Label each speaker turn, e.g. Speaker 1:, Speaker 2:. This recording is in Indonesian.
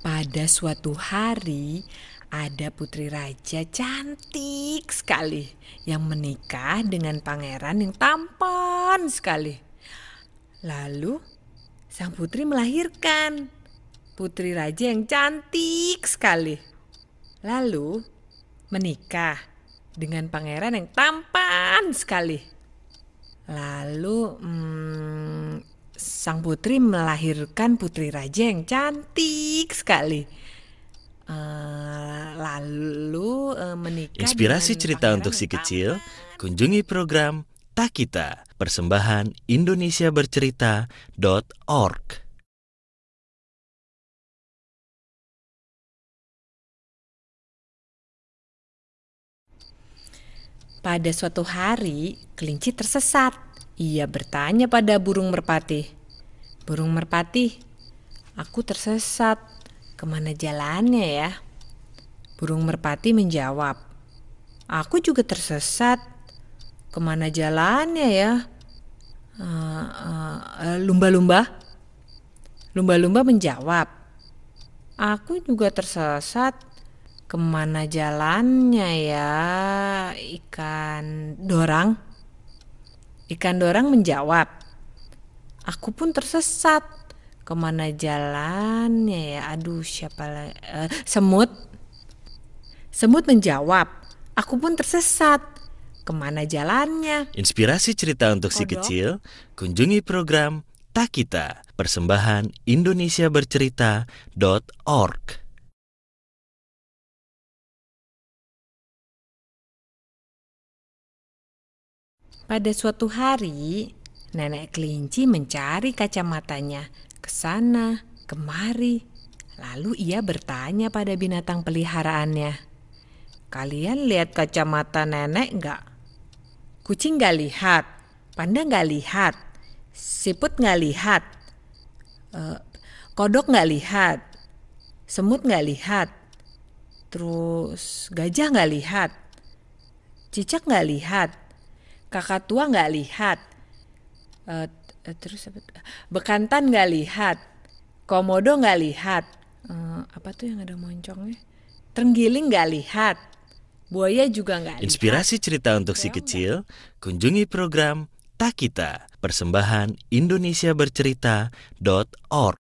Speaker 1: Pada suatu hari, ada putri raja cantik sekali yang menikah dengan pangeran yang tampan sekali. Lalu, sang putri melahirkan putri raja yang cantik sekali. Lalu, menikah dengan pangeran yang tampan sekali. Lalu, hmm, sang putri melahirkan putri raja yang cantik sekali. Uh, lalu uh, menikah. Inspirasi
Speaker 2: cerita untuk si kecil, kunjungi program Takita persembahan Indonesia Bercerita.org.
Speaker 1: Pada suatu hari, kelinci tersesat ia bertanya pada burung merpati. Burung merpati, aku tersesat. Kemana jalannya ya? Burung merpati menjawab. Aku juga tersesat. Kemana jalannya ya? Eh, eh, lumba-lumba? Uh, uh, Lumba-lumba menjawab. Aku juga tersesat. Kemana jalannya ya ikan dorang? Ikan dorang menjawab, Aku pun tersesat. Kemana jalannya ya? Aduh, siapa lagi? Uh, eh, semut. Semut menjawab, Aku pun tersesat. Kemana jalannya?
Speaker 2: Inspirasi cerita untuk si kecil, kunjungi program Takita, persembahan Indonesia Bercerita.org. Pada suatu hari, nenek kelinci
Speaker 1: mencari kacamatanya ke sana, kemari. Lalu ia bertanya pada binatang peliharaannya, "Kalian lihat kacamata nenek enggak? Kucing enggak lihat, panda enggak lihat, siput enggak lihat, uh, kodok enggak lihat, semut enggak lihat, terus gajah enggak lihat, cicak enggak lihat, kakak tua nggak lihat uh, terus bekantan nggak lihat komodo nggak lihat uh, apa tuh yang ada moncongnya Tenggiling nggak lihat buaya juga nggak inspirasi
Speaker 2: lihat. cerita untuk Kaya si kecil enggak. kunjungi program Takita persembahan Indonesia Bercerita.org